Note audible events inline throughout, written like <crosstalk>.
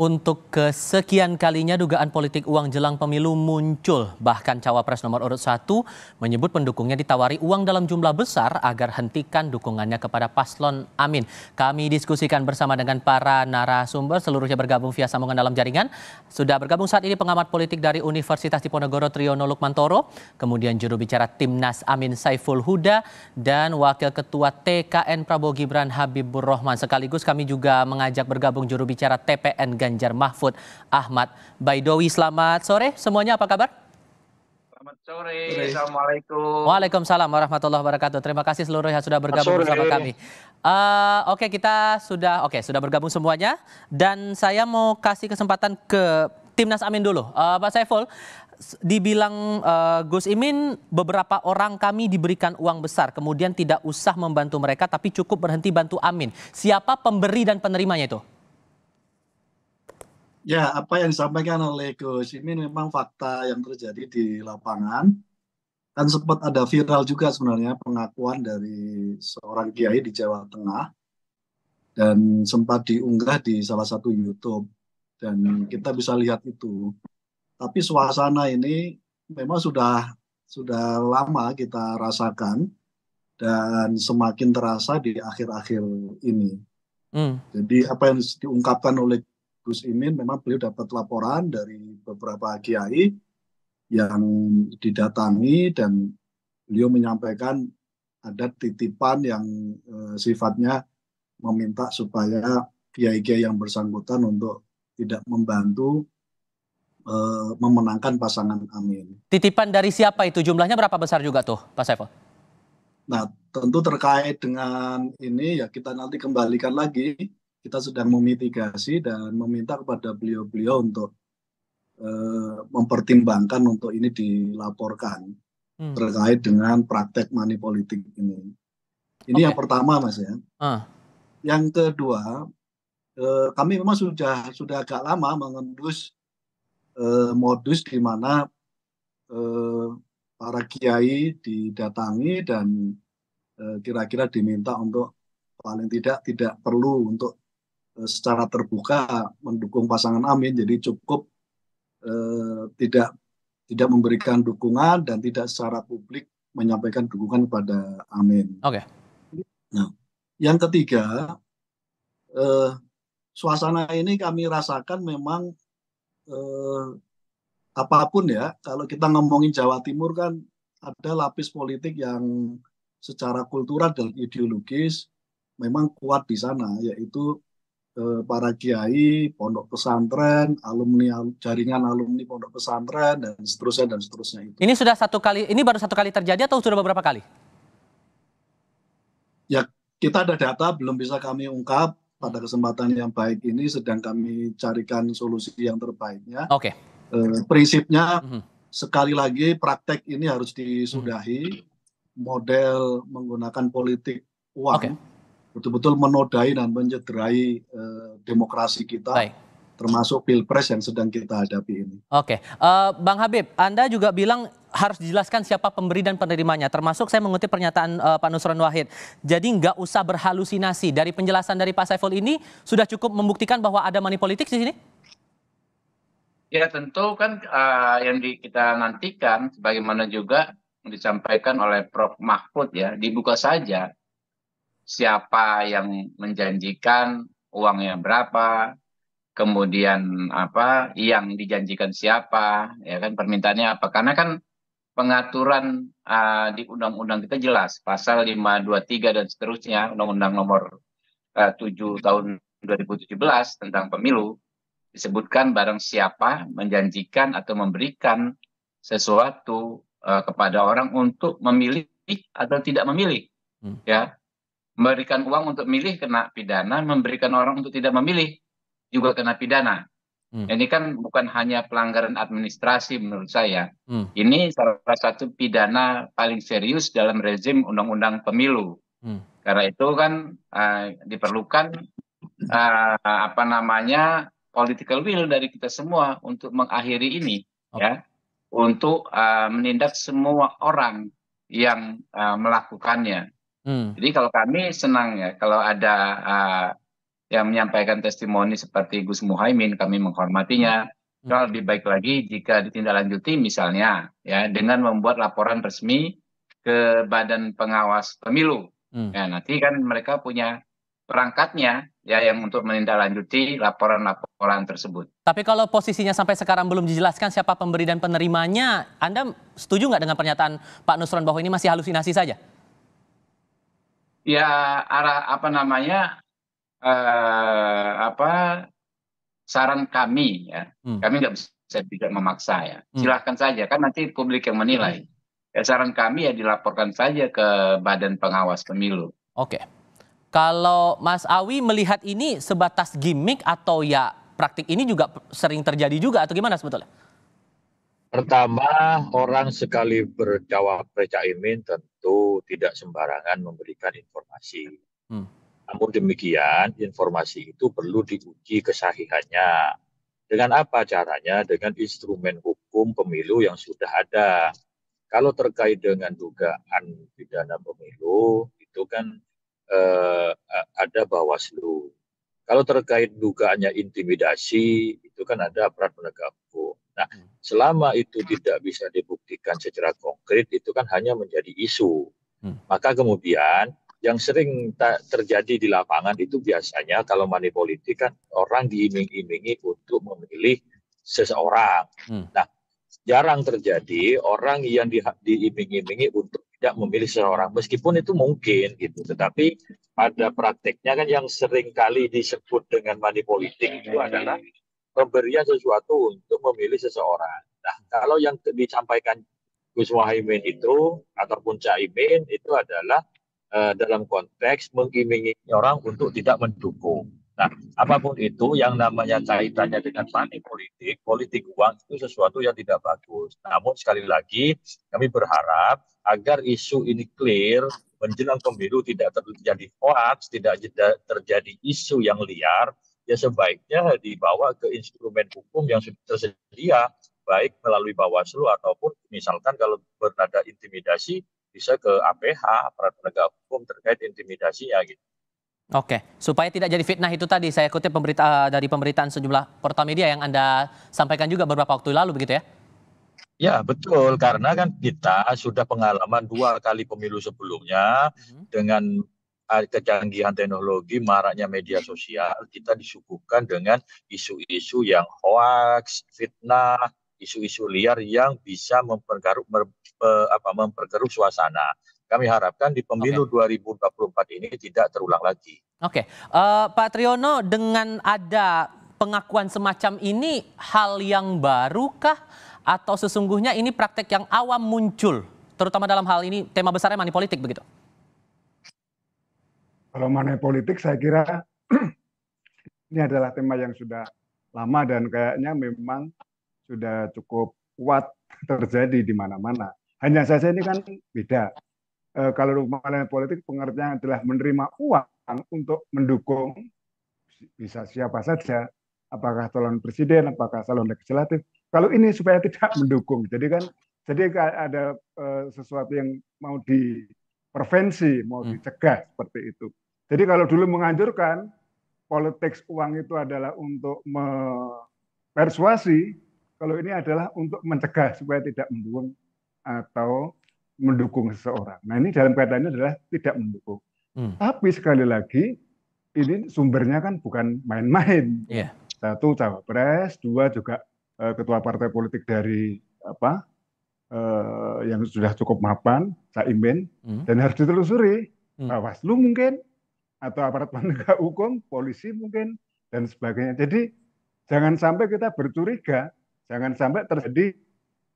Untuk kesekian kalinya dugaan politik uang jelang pemilu muncul. Bahkan cawapres nomor urut satu menyebut pendukungnya ditawari uang dalam jumlah besar agar hentikan dukungannya kepada paslon Amin. Kami diskusikan bersama dengan para narasumber seluruhnya bergabung via sambungan dalam jaringan. Sudah bergabung saat ini pengamat politik dari Universitas Diponegoro Triono Lukmantoro, kemudian juru bicara Timnas Amin Saiful Huda dan wakil ketua TKN Prabowo Gibran Habibur Rahman. Sekaligus kami juga mengajak bergabung juru bicara TPN Ganjar Ganjar Mahfud Ahmad Baidowi. Selamat sore semuanya, apa kabar? Selamat sore. Assalamualaikum. Waalaikumsalam warahmatullahi wabarakatuh. Terima kasih seluruhnya sudah bergabung bersama kami. Uh, oke, okay, kita sudah oke, okay, sudah bergabung semuanya dan saya mau kasih kesempatan ke Timnas Amin dulu. Uh, Pak Saiful, dibilang uh, Gus Imin beberapa orang kami diberikan uang besar kemudian tidak usah membantu mereka tapi cukup berhenti bantu Amin. Siapa pemberi dan penerimanya itu? Ya, apa yang disampaikan oleh Gus ini memang fakta yang terjadi di lapangan. Kan sempat ada viral juga sebenarnya pengakuan dari seorang kiai di Jawa Tengah dan sempat diunggah di salah satu YouTube dan kita bisa lihat itu. Tapi suasana ini memang sudah sudah lama kita rasakan dan semakin terasa di akhir-akhir ini. Hmm. Jadi apa yang diungkapkan oleh Gus Imin memang beliau dapat laporan dari beberapa kiai yang didatangi dan beliau menyampaikan ada titipan yang e, sifatnya meminta supaya kiai-kiai yang bersangkutan untuk tidak membantu e, memenangkan pasangan Amin. Titipan dari siapa itu? Jumlahnya berapa besar juga tuh, Pak Saiful? Nah, tentu terkait dengan ini ya kita nanti kembalikan lagi kita sedang memitigasi dan meminta kepada beliau-beliau untuk uh, mempertimbangkan untuk ini dilaporkan hmm. terkait dengan praktek money politik ini. Ini okay. yang pertama, Mas ya. Uh. Yang kedua, uh, kami memang sudah sudah agak lama mengendus uh, modus di mana uh, para kiai didatangi dan kira-kira diminta untuk paling tidak tidak perlu untuk Eh, secara terbuka mendukung pasangan Amin jadi cukup eh, tidak tidak memberikan dukungan dan tidak secara publik menyampaikan dukungan kepada Amin. Oke. Okay. Nah, yang ketiga eh, suasana ini kami rasakan memang eh, apapun ya kalau kita ngomongin Jawa Timur kan ada lapis politik yang secara kultural dan ideologis memang kuat di sana yaitu para kiai, pondok pesantren, alumni jaringan alumni pondok pesantren dan seterusnya dan seterusnya itu. Ini sudah satu kali, ini baru satu kali terjadi atau sudah beberapa kali? Ya kita ada data belum bisa kami ungkap pada kesempatan yang baik ini sedang kami carikan solusi yang terbaiknya. Oke. Okay. Eh, prinsipnya mm -hmm. sekali lagi praktek ini harus disudahi mm -hmm. model menggunakan politik uang. Okay betul-betul menodai dan mencederai uh, demokrasi kita. Baik termasuk pilpres yang sedang kita hadapi ini. Oke, okay. uh, eh, Bang Habib, Anda juga bilang harus dijelaskan siapa pemberi dan penerimanya. Termasuk saya mengutip pernyataan uh, Pak Nusron Wahid. Jadi nggak usah berhalusinasi. Dari penjelasan dari Pak Saiful ini sudah cukup membuktikan bahwa ada money politik di sini. Ya tentu kan uh, yang di, kita nantikan, sebagaimana juga disampaikan oleh Prof Mahfud ya dibuka saja siapa yang menjanjikan uangnya berapa, kemudian apa yang dijanjikan siapa, ya kan permintaannya apa. Karena kan pengaturan uh, di undang-undang kita jelas pasal 523 dan seterusnya undang-undang nomor ah, uh, 7 tahun 2017 tentang pemilu disebutkan barang siapa menjanjikan atau memberikan sesuatu uh, kepada orang untuk memilih atau tidak memilih hmm. ya Memberikan uang untuk milih kena pidana, memberikan orang untuk tidak memilih juga kena pidana. Hmm. Ini kan bukan hanya pelanggaran administrasi menurut saya. Hmm. Ini salah satu pidana paling serius dalam rezim undang-undang pemilu. Hmm. Karena itu kan uh, diperlukan uh, apa namanya political will dari kita semua untuk mengakhiri ini okay. ya. Untuk uh, menindak semua orang yang uh, melakukannya. Hmm. Jadi kalau kami senang ya kalau ada uh, yang menyampaikan testimoni seperti Gus Muhaimin kami menghormatinya. Hmm. Kalau lebih baik lagi jika ditindaklanjuti misalnya ya dengan membuat laporan resmi ke Badan Pengawas Pemilu. Hmm. Ya, nanti kan mereka punya perangkatnya ya yang untuk menindaklanjuti laporan-laporan tersebut. Tapi kalau posisinya sampai sekarang belum dijelaskan siapa pemberi dan penerimanya, Anda setuju nggak dengan pernyataan Pak Nusron bahwa ini masih halusinasi saja? ya arah apa namanya uh, apa saran kami ya hmm. kami nggak bisa tidak memaksa ya hmm. silahkan saja kan nanti publik yang menilai hmm. ya saran kami ya dilaporkan saja ke badan pengawas pemilu oke kalau Mas Awi melihat ini sebatas gimmick atau ya praktik ini juga sering terjadi juga atau gimana sebetulnya Pertama, orang sekali berjawab imin tentu tidak sembarangan memberikan informasi. Hmm. Namun demikian, informasi itu perlu diuji kesahihannya. Dengan apa caranya? Dengan instrumen hukum pemilu yang sudah ada. Kalau terkait dengan dugaan pidana pemilu, itu kan eh, ada Bawaslu. Kalau terkait dugaannya intimidasi, itu kan ada aparat penegak hukum. Nah, hmm. selama itu tidak bisa dibuktikan secara konkret, itu kan hanya menjadi isu. Hmm. Maka kemudian yang sering terjadi di lapangan itu biasanya kalau money politik kan orang diiming-imingi untuk memilih seseorang. Hmm. Nah, jarang terjadi orang yang di, diiming-imingi untuk tidak memilih seseorang meskipun itu mungkin gitu. Tetapi pada prakteknya kan yang sering kali disebut dengan money politik itu adalah pemberian sesuatu untuk memilih seseorang. Nah, kalau yang disampaikan Gus Wahimin itu ataupun Caimin itu adalah uh, dalam konteks mengimingi orang untuk tidak mendukung. Nah, apapun itu yang namanya kaitannya dengan money politik, politik uang itu sesuatu yang tidak bagus. Namun sekali lagi kami berharap agar isu ini clear menjelang pemilu tidak terjadi hoax, tidak terjadi isu yang liar, ya sebaiknya dibawa ke instrumen hukum yang sudah tersedia baik melalui Bawaslu ataupun misalkan kalau bernada intimidasi bisa ke APH aparat penegak hukum terkait intimidasinya gitu. Oke, supaya tidak jadi fitnah itu tadi saya kutip pemberita eh, dari pemberitaan sejumlah portal media yang Anda sampaikan juga beberapa waktu lalu begitu ya. Ya, betul karena kan kita sudah pengalaman dua kali pemilu sebelumnya hmm. dengan eh, kecanggihan teknologi, maraknya media sosial, kita disuguhkan dengan isu-isu yang hoax, fitnah, isu-isu liar yang bisa mempergaruk mer, apa memperkeruh suasana. Kami harapkan di pemilu okay. 2024 ini tidak terulang lagi. Oke, okay. uh, eh, Pak Triono dengan ada pengakuan semacam ini hal yang barukah atau sesungguhnya ini praktek yang awam muncul terutama dalam hal ini tema besarnya money politik begitu? Kalau money politik saya kira <clears throat> ini adalah tema yang sudah lama dan kayaknya memang sudah cukup kuat <laughs> terjadi di mana-mana. Hanya saja ini kan beda. E, kalau kemarin politik pengertian adalah menerima uang untuk mendukung bisa siapa saja, apakah calon presiden, apakah calon legislatif. Kalau ini supaya tidak <laughs> mendukung, jadi kan jadi ada e, sesuatu yang mau diprevensi, mau hmm. dicegah seperti itu. Jadi kalau dulu menganjurkan politik uang itu adalah untuk mempersuasi, kalau ini adalah untuk mencegah supaya tidak mendukung atau mendukung seseorang. Nah ini dalam kaitannya adalah tidak mendukung. Hmm. Tapi sekali lagi ini sumbernya kan bukan main-main. Yeah. Satu cawapres, dua juga uh, ketua partai politik dari apa uh, yang sudah cukup mapan, caimin, hmm. dan harus ditelusuri. Hmm. lu mungkin atau aparat penegak hukum, polisi mungkin dan sebagainya. Jadi jangan sampai kita bercuriga Jangan sampai terjadi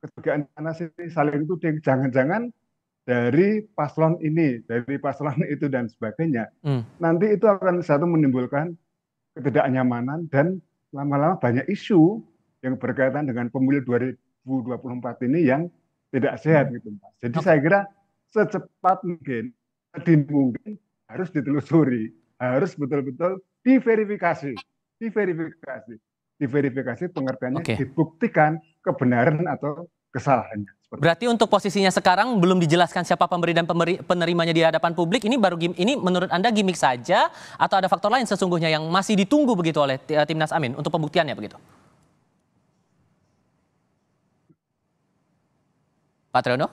kecurigaan sana sini saling tuding. Jangan-jangan dari paslon ini, dari paslon <laughs> itu dan sebagainya. Hmm. Nanti itu akan satu menimbulkan ketidaknyamanan dan lama-lama banyak isu yang berkaitan dengan pemilu 2024 ini yang tidak sehat hmm. gitu Pak. Jadi saya kira secepat mungkin, mungkin harus ditelusuri, harus betul-betul diverifikasi, diverifikasi diverifikasi pengertiannya okay. dibuktikan kebenaran atau kesalahannya. Seperti Berarti untuk posisinya sekarang belum dijelaskan siapa pemberi dan pemberi, penerimanya di hadapan publik. Ini baru ini menurut Anda gimmick saja atau ada faktor lain sesungguhnya yang masih ditunggu begitu oleh eh, timnas Amin untuk pembuktiannya begitu? Pak Triono?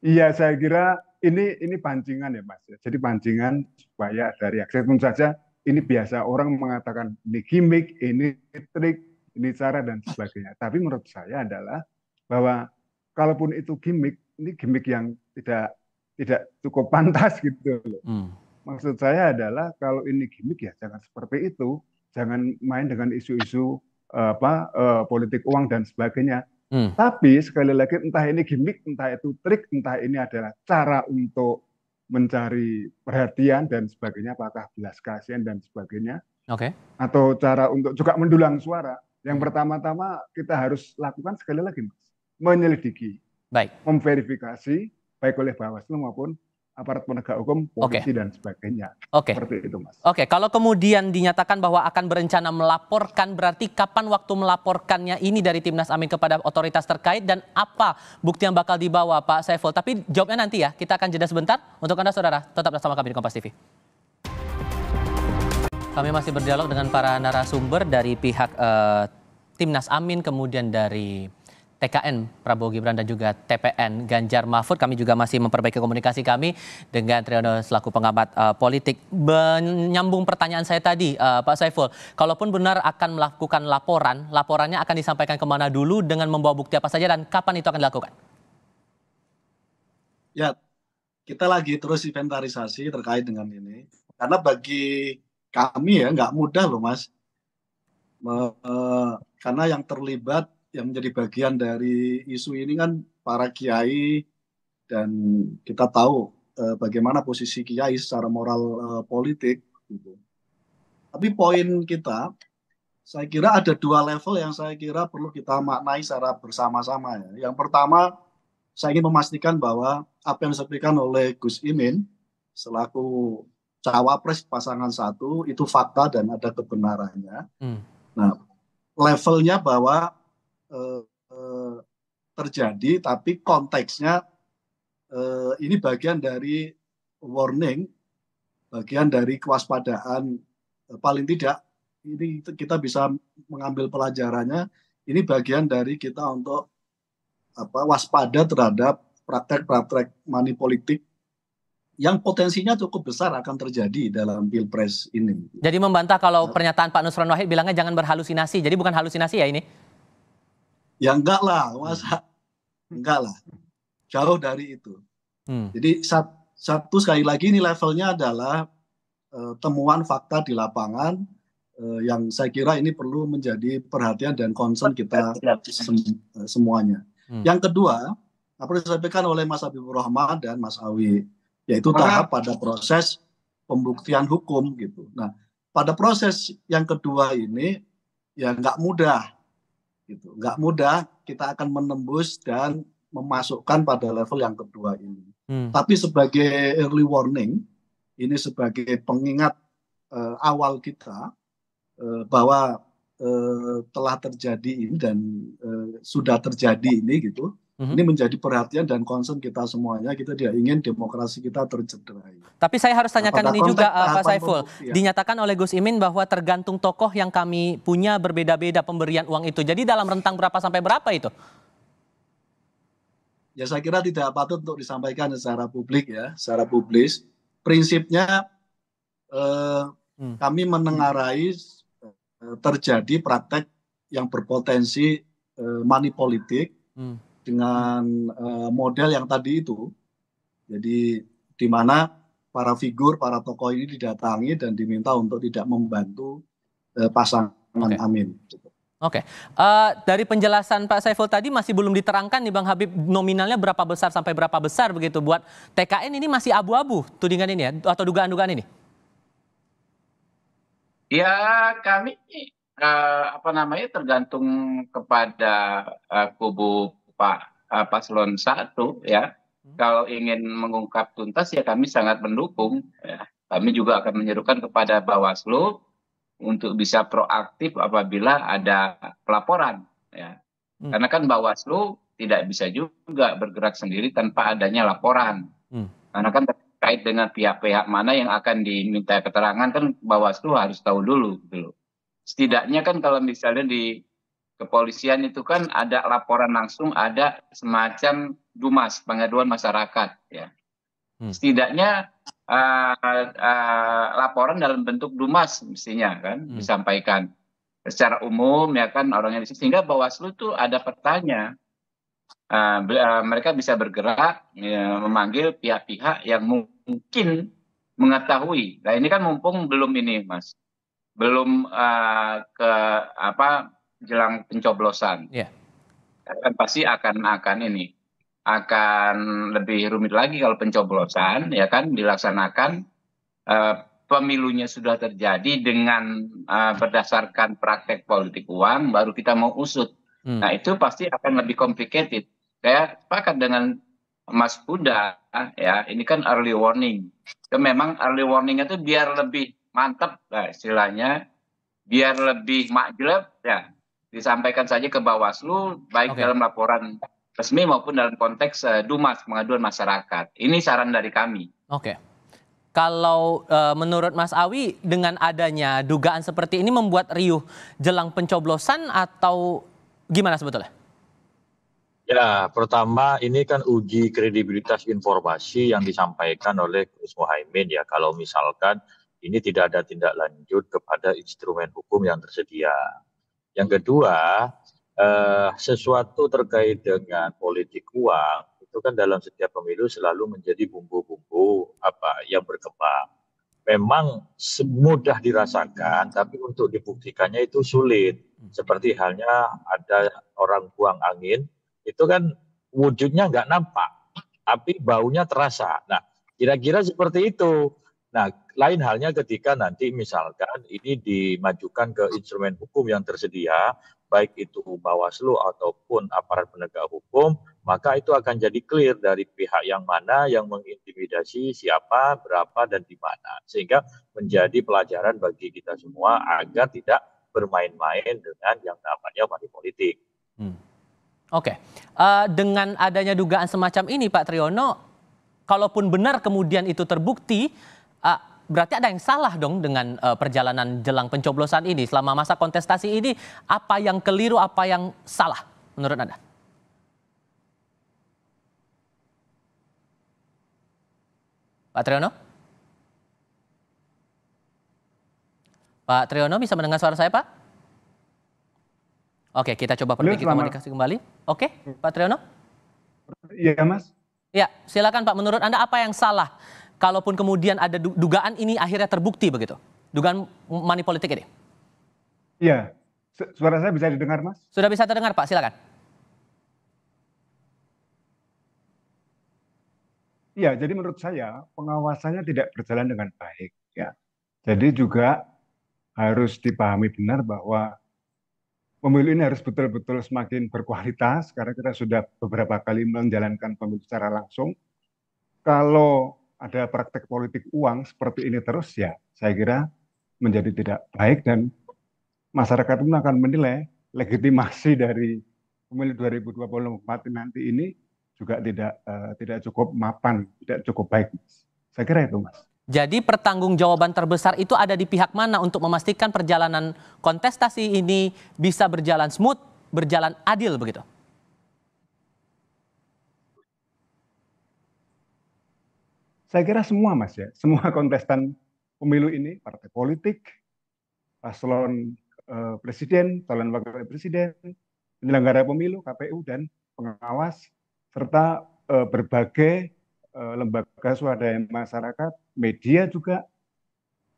Iya, saya kira ini ini pancingan ya Mas. Ya. Jadi pancingan supaya dari akses saja ini biasa orang mengatakan ini gimmick, ini trik, ini cara dan sebagainya. Tapi menurut saya adalah bahwa kalaupun itu gimmick, ini gimmick yang tidak tidak cukup <laughs> pantas gitu loh. Hmm. Maksud saya adalah kalau ini gimmick ya jangan seperti itu, jangan main dengan isu-isu eh, apa uh, politik uang dan sebagainya. Hmm. Tapi sekali lagi entah ini gimmick, entah itu trik, entah ini adalah cara untuk mencari perhatian dan sebagainya, apakah belas kasihan dan sebagainya. Oke. Okay. Atau cara untuk juga mendulang suara. Yang hmm. pertama-tama kita harus lakukan sekali lagi, Mas. Menyelidiki. Baik. Memverifikasi baik oleh Bawaslu maupun aparat penegak hukum, polisi okay. dan sebagainya. Oke. Okay. Seperti itu, Mas. Oke, okay. kalau kemudian dinyatakan bahwa akan berencana melaporkan, berarti kapan waktu melaporkannya ini dari Timnas Amin kepada otoritas terkait dan apa bukti yang bakal dibawa, Pak Saiful? Tapi jawabnya nanti ya. Kita akan jeda sebentar. Untuk Anda saudara, tetap bersama kami di Kompas TV. Kami masih berdialog dengan para narasumber dari pihak uh, Timnas Amin kemudian dari TKN Prabowo Gibran dan juga TPN Ganjar Mahfud. Kami juga masih memperbaiki komunikasi kami dengan Triyono selaku pengamat uh, politik. Menyambung pertanyaan saya tadi, uh, Pak Saiful, kalaupun benar akan melakukan laporan, laporannya akan disampaikan kemana dulu dengan membawa bukti apa saja dan kapan itu akan dilakukan? Ya, kita lagi terus inventarisasi terkait dengan ini. Karena bagi kami ya nggak mudah loh mas. Me, eh, karena yang terlibat yang menjadi bagian dari isu ini kan para kiai dan kita tahu eh, bagaimana posisi kiai secara moral eh, politik gitu. Tapi poin kita saya kira ada dua level yang saya kira perlu kita maknai secara bersama-sama ya. Yang pertama saya ingin memastikan bahwa apa yang disampaikan oleh Gus Imin selaku cawapres pasangan satu itu fakta dan ada kebenarannya. Hmm. Nah, levelnya bahwa eh, terjadi, tapi konteksnya eh, ini bagian dari warning, bagian dari kewaspadaan. Eh, paling tidak ini kita bisa mengambil pelajarannya. Ini bagian dari kita untuk apa waspada terhadap praktek-praktek manipolitik yang potensinya cukup besar akan terjadi dalam pilpres ini. Jadi membantah kalau pernyataan Pak Nusron Wahid bilangnya jangan berhalusinasi. Jadi bukan halusinasi ya ini? Ya enggak lah, masa hmm. enggak lah. Jauh dari itu. Hmm. Jadi satu sekali lagi ini levelnya adalah uh, temuan fakta di lapangan uh, yang saya kira ini perlu menjadi perhatian dan concern kita sem eh, semuanya. Hmm. Yang kedua, apa yang disampaikan oleh Mas Habibur Rahman dan Mas Awi, yaitu tahap pada proses pembuktian hukum gitu. Nah, pada proses yang kedua ini ya nggak mudah Gitu. Nggak mudah kita akan menembus dan memasukkan pada level yang kedua ini. Hmm. Tapi sebagai early warning, ini sebagai pengingat uh, awal kita uh, bahwa uh, telah terjadi ini dan uh, sudah terjadi ini gitu hmm Ini menjadi perhatian dan concern kita semuanya. Kita tidak ingin demokrasi kita tercederai. Tapi saya harus tanyakan Apakah ini juga eh, Pak Saiful. Ya. Dinyatakan oleh Gus Imin bahwa tergantung tokoh yang kami punya berbeda-beda pemberian uang itu. Jadi dalam rentang berapa sampai berapa itu? Ya saya kira tidak patut untuk disampaikan secara publik ya, secara publis. Prinsipnya eh, hmm. kami menengarai eh, terjadi praktek yang berpotensi eh, manipolitik. Hmm dengan uh, model yang tadi itu. Jadi di mana para figur, para tokoh ini didatangi dan diminta untuk tidak membantu uh, pasangan okay. Amin. Oke, okay. uh, eh, dari penjelasan Pak Saiful tadi masih belum diterangkan nih Bang Habib nominalnya berapa besar sampai berapa besar begitu buat TKN ini masih abu-abu tudingan ini ya atau dugaan-dugaan ini? Ya kami uh, apa namanya tergantung kepada uh, kubu Pak uh, paslon satu ya. Hmm. Kalau ingin mengungkap tuntas ya kami sangat mendukung. Ya. Kami juga akan menyerukan kepada Bawaslu untuk bisa proaktif apabila ada pelaporan. Ya. Hmm. Karena kan Bawaslu tidak bisa juga bergerak sendiri tanpa adanya laporan. Hmm. Karena kan terkait dengan pihak-pihak mana yang akan diminta keterangan kan Bawaslu harus tahu dulu gitu. Setidaknya kan kalau misalnya di kepolisian itu kan ada laporan langsung, ada semacam dumas pengaduan masyarakat ya. Hmm. Setidaknya uh, uh, laporan dalam bentuk dumas mestinya kan hmm. disampaikan secara umum ya kan orangnya di sehingga Bawaslu tuh ada pertanyaan, Uh, eh, uh, mereka bisa bergerak ya, memanggil pihak-pihak yang mungkin mengetahui. Nah, ini kan mumpung belum ini, Mas. Belum uh, ke apa jelang pencoblosan. Yeah. Ya. Kan pasti akan akan ini akan lebih rumit lagi kalau pencoblosan ya kan dilaksanakan uh, pemilunya sudah terjadi dengan uh, berdasarkan praktek politik uang baru kita mau usut. Hmm. Nah, itu pasti akan lebih complicated. Saya sepakat dengan Mas Bunda ya, ini kan early warning. Itu memang early warning itu biar lebih mantap lah istilahnya, biar lebih makjleb ya disampaikan saja ke Bawaslu baik okay. dalam laporan resmi maupun dalam konteks uh, dumas pengaduan masyarakat. Ini saran dari kami. Oke. Okay. Kalau e, menurut Mas Awi dengan adanya dugaan seperti ini membuat riuh jelang pencoblosan atau gimana sebetulnya? Ya, pertama ini kan uji kredibilitas informasi yang disampaikan oleh Gus Mohaimin ya. Kalau misalkan ini tidak ada tindak lanjut kepada instrumen hukum yang tersedia. Yang kedua, eh, sesuatu terkait dengan politik uang itu kan dalam setiap pemilu selalu menjadi bumbu-bumbu apa yang berkembang. Memang semudah dirasakan, tapi untuk dibuktikannya itu sulit. Hmm. Seperti halnya ada orang buang angin, itu kan wujudnya nggak nampak, tapi baunya terasa. Nah, kira-kira seperti itu. Nah, lain halnya ketika nanti misalkan ini dimajukan ke instrumen hukum yang tersedia, baik itu Bawaslu ataupun aparat penegak hukum, maka itu akan jadi clear dari pihak yang mana yang mengintimidasi siapa, berapa, dan di mana. Sehingga menjadi pelajaran bagi kita semua agar tidak bermain-main dengan yang namanya money politik. Hmm. Oke, okay. uh, eh, dengan adanya dugaan semacam ini, Pak Triyono kalaupun benar kemudian itu terbukti, uh, berarti ada yang salah dong dengan uh, perjalanan jelang pencoblosan ini selama masa kontestasi ini apa yang keliru apa yang salah menurut Anda? Pak Triono? Pak Triono bisa mendengar suara saya, Pak? Oke, kita coba perbaiki komunikasi kembali. Oke, Pak Triono? Iya, Mas. Ya, silakan Pak. Menurut Anda apa yang salah kalaupun kemudian ada dugaan ini akhirnya terbukti begitu? Dugaan money politik ini? Iya. Suara saya bisa didengar, Mas? Sudah bisa terdengar, Pak. Silakan. Iya. jadi menurut saya pengawasannya tidak berjalan dengan baik. Ya, jadi juga harus dipahami benar bahwa pemilu ini harus betul-betul semakin berkualitas karena kita sudah beberapa kali menjalankan pemilu secara langsung. Kalau ada praktek politik uang seperti ini terus ya saya kira menjadi tidak baik dan masyarakat pun akan menilai legitimasi dari pemilu 2024 nanti ini juga tidak uh, tidak cukup mapan, tidak cukup baik. Saya kira itu, Mas. Jadi pertanggungjawaban terbesar itu ada di pihak mana untuk memastikan perjalanan kontestasi ini bisa berjalan smooth, berjalan adil begitu? Saya kira semua mas ya, semua <laughs> kontestan pemilu ini, partai politik, paslon eh, presiden, calon wakil presiden, penyelenggara pemilu, KPU dan pengawas, serta eh, berbagai eh, lembaga swadaya masyarakat, media juga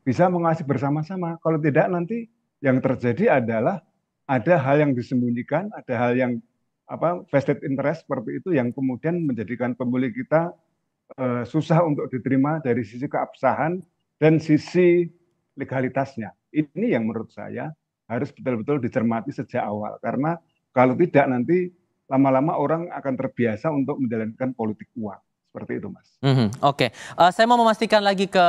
bisa mengasih bersama-sama. Kalau tidak nanti yang terjadi adalah ada hal yang disembunyikan, ada hal yang apa vested interest seperti itu yang kemudian menjadikan pemilih kita Eh, susah untuk diterima dari sisi keabsahan dan sisi legalitasnya. Ini yang menurut saya harus betul-betul dicermati sejak awal karena kalau tidak nanti lama-lama orang akan terbiasa untuk menjalankan politik uang. Seperti itu, Mas. Mm -hmm. Oke, okay. uh, eh, saya mau memastikan lagi ke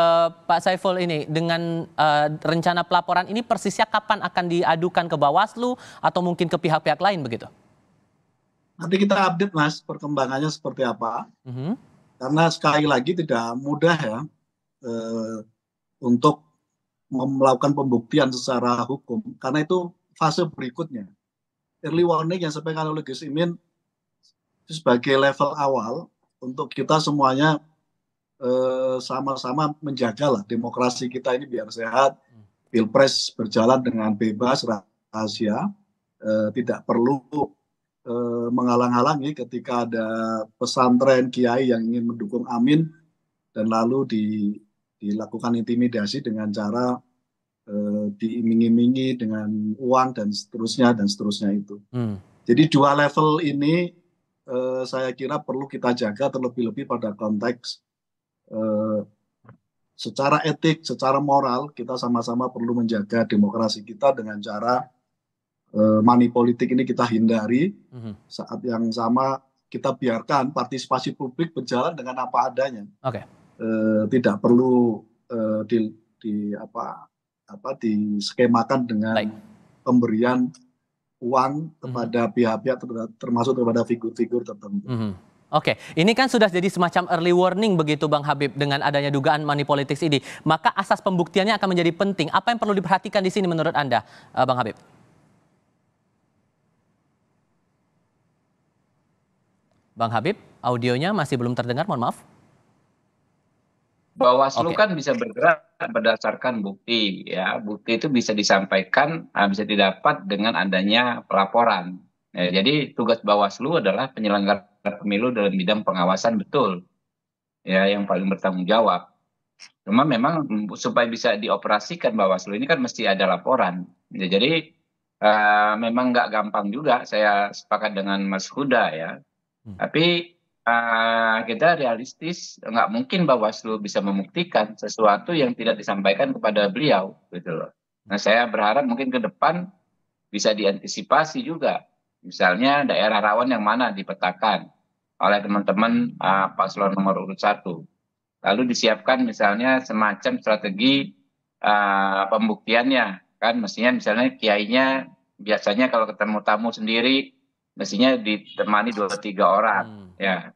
Pak Saiful ini dengan uh, rencana pelaporan ini persisnya kapan akan diadukan ke Bawaslu atau mungkin ke pihak-pihak lain begitu? Nanti kita update, Mas, perkembangannya seperti apa. Mm -hmm. Karena sekali lagi tidak mudah ya eh, untuk melakukan pembuktian secara hukum. Karena itu fase berikutnya. Early warning yang sampaikan oleh Gus Imin sebagai level awal untuk kita semuanya eh, sama-sama menjaga lah demokrasi kita ini biar sehat, hmm. pilpres berjalan dengan bebas rahasia, eh, tidak perlu eh, menghalang-halangi ketika ada pesantren kiai yang ingin mendukung Amin dan lalu di, dilakukan intimidasi dengan cara eh, diiming-imingi dengan uang dan seterusnya dan seterusnya itu. Hmm. Jadi dua level ini eh, saya kira perlu kita jaga terlebih-lebih pada konteks eh, secara etik, secara moral kita sama-sama perlu menjaga demokrasi kita dengan cara eh, money politik ini kita hindari. Mm Saat yang sama kita biarkan partisipasi publik berjalan dengan apa adanya. Oke. Okay. Eh, tidak perlu eh, di, di apa apa diskemakan dengan Baik. pemberian uang mhm. kepada pihak-pihak mm -hmm. termasuk kepada figur-figur tertentu. Mm -hmm. Oke, ini kan sudah jadi semacam early warning begitu Bang Habib dengan adanya dugaan money politics ini. Maka asas pembuktiannya akan menjadi penting. Apa yang perlu diperhatikan di sini menurut Anda, eh, Bang Habib? Bang Habib, audionya masih belum terdengar, mohon maaf. Bawaslu okay. kan bisa bergerak berdasarkan bukti ya. Bukti itu bisa disampaikan ah, bisa didapat dengan adanya pelaporan. Ya, jadi tugas Bawaslu adalah penyelenggara pemilu dalam bidang pengawasan betul. Ya, yang paling bertanggung jawab. Cuma memang mm, supaya bisa dioperasikan Bawaslu ini kan mesti ada laporan. Ya, jadi uh, memang nggak gampang juga. Saya sepakat dengan Mas Huda ya. Hmm. tapi ah, kita realistis nggak mungkin bawaslu bisa membuktikan sesuatu yang tidak disampaikan kepada beliau gitu loh nah saya berharap mungkin ke depan bisa diantisipasi juga misalnya daerah rawan yang mana dipetakan oleh teman-teman uh, paslon nomor urut satu lalu disiapkan misalnya semacam strategi uh, pembuktiannya kan mestinya misalnya kiainya biasanya kalau ketemu tamu sendiri mestinya ditemani dua tiga orang hmm. Ya.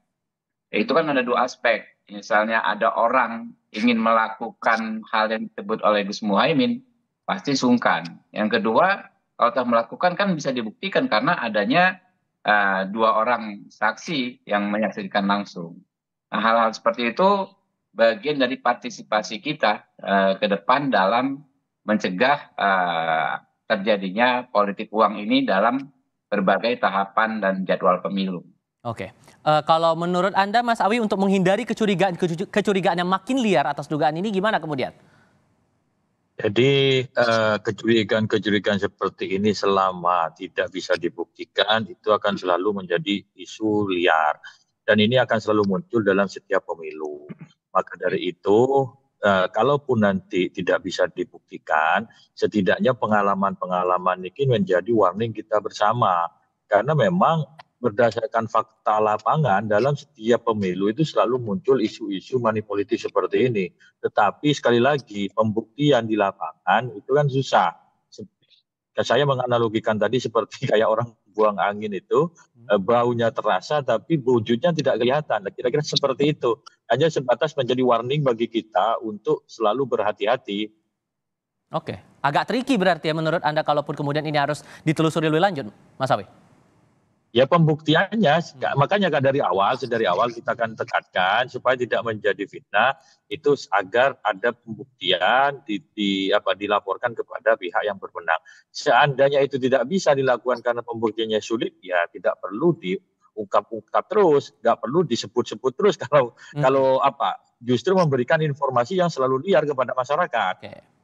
ya itu kan ada dua aspek misalnya ada orang ingin melakukan hal yang disebut oleh Gus Muhaimin pasti sungkan yang kedua kalau telah melakukan kan bisa dibuktikan karena adanya uh, dua orang saksi yang menyaksikan langsung nah, hal-hal seperti itu bagian dari partisipasi kita uh, ke depan dalam mencegah uh, terjadinya politik uang ini dalam berbagai tahapan dan jadwal pemilu. Oke, uh, kalau menurut Anda Mas Awi untuk menghindari kecurigaan kecurigaan yang makin liar atas dugaan ini gimana kemudian? Jadi eh, kecurigaan-kecurigaan seperti ini selama tidak bisa dibuktikan itu akan selalu menjadi isu liar dan ini akan selalu muncul dalam setiap pemilu. Maka dari itu uh, kalaupun nanti tidak bisa dibuktikan, setidaknya pengalaman-pengalaman ini menjadi warning kita bersama. Karena memang berdasarkan fakta lapangan dalam setiap pemilu itu selalu muncul isu-isu manipulatif seperti ini. Tetapi sekali lagi pembuktian di lapangan itu kan susah. Saya menganalogikan tadi seperti <laughs> kayak orang buang angin itu hmm. Eh, baunya terasa tapi wujudnya tidak kelihatan. Nah, kira-kira seperti itu. Hanya sebatas menjadi warning bagi kita untuk selalu berhati-hati. Oke, agak tricky berarti ya menurut Anda kalaupun kemudian ini harus ditelusuri lebih lanjut, Mas Awi. Ya pembuktiannya, hmm. makanya kan dari awal, dari awal kita akan tekankan supaya tidak menjadi fitnah itu agar ada pembuktian di, di apa dilaporkan kepada pihak yang berwenang. Seandainya itu tidak bisa dilakukan karena pembuktiannya sulit, ya tidak perlu diungkap-ungkap terus, nggak perlu disebut-sebut terus <laughs> kalau hmm. kalau apa justru memberikan informasi yang selalu liar kepada masyarakat. Okay.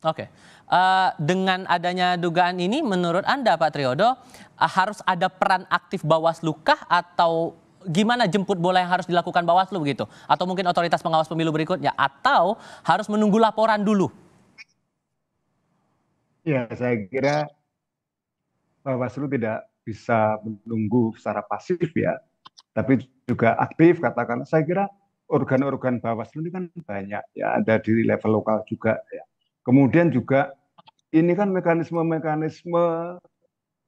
Oke, okay. uh, eh, dengan adanya dugaan ini, menurut anda Pak Triodo uh, harus ada peran aktif Bawaslu kah atau gimana jemput bola yang harus dilakukan Bawaslu begitu? Atau mungkin otoritas pengawas pemilu berikutnya? Atau harus menunggu laporan dulu? Ya, saya kira Bawaslu tidak bisa menunggu secara pasif ya, tapi juga aktif katakan. Saya kira organ-organ Bawaslu ini kan banyak ya, ada di level lokal juga ya Kemudian juga ini kan mekanisme-mekanisme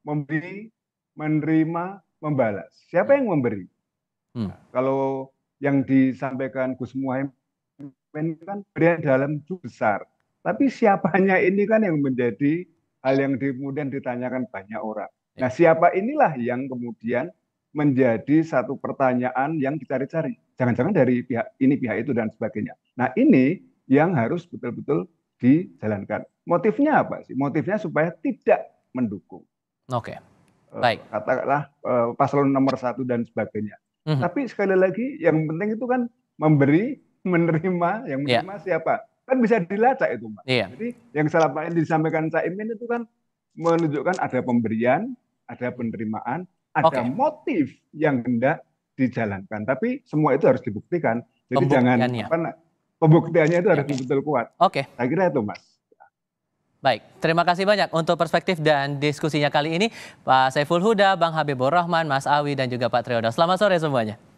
memberi, menerima, membalas. Siapa hmm. yang memberi? Hmm. Nah, kalau yang disampaikan Gus Muhaimin kan berada dalam besar. Tapi siapanya ini kan yang menjadi hal yang kemudian ditanyakan banyak orang. Ya. Nah, siapa inilah yang kemudian menjadi satu pertanyaan yang dicari-cari. Jangan-jangan dari pihak ini, pihak itu, dan sebagainya. Nah, ini yang harus betul-betul dijalankan. Motifnya apa sih? Motifnya supaya tidak mendukung. Oke. Okay. Eh, baik. Katakanlah eh, paslon nomor satu dan sebagainya. Mm -hmm. Tapi sekali lagi yang penting itu kan memberi, <laughs> menerima, yang iya. menerima yeah. siapa? Kan bisa dilacak itu, mbak Yeah. Jadi yang selama ini disampaikan Caimin itu kan menunjukkan ada pemberian, ada penerimaan, ada okay. motif yang hendak dijalankan. Tapi semua itu harus dibuktikan. Jadi jangan apa, pembuktiannya itu harus iya. betul-betul kuat. Oke. Okay. Saya kira itu Mas. Baik, terima kasih banyak untuk perspektif dan diskusinya kali ini Pak Saiful Huda, Bang Habibur Rahman, Mas Awi dan juga Pak Triodo. Selamat sore semuanya.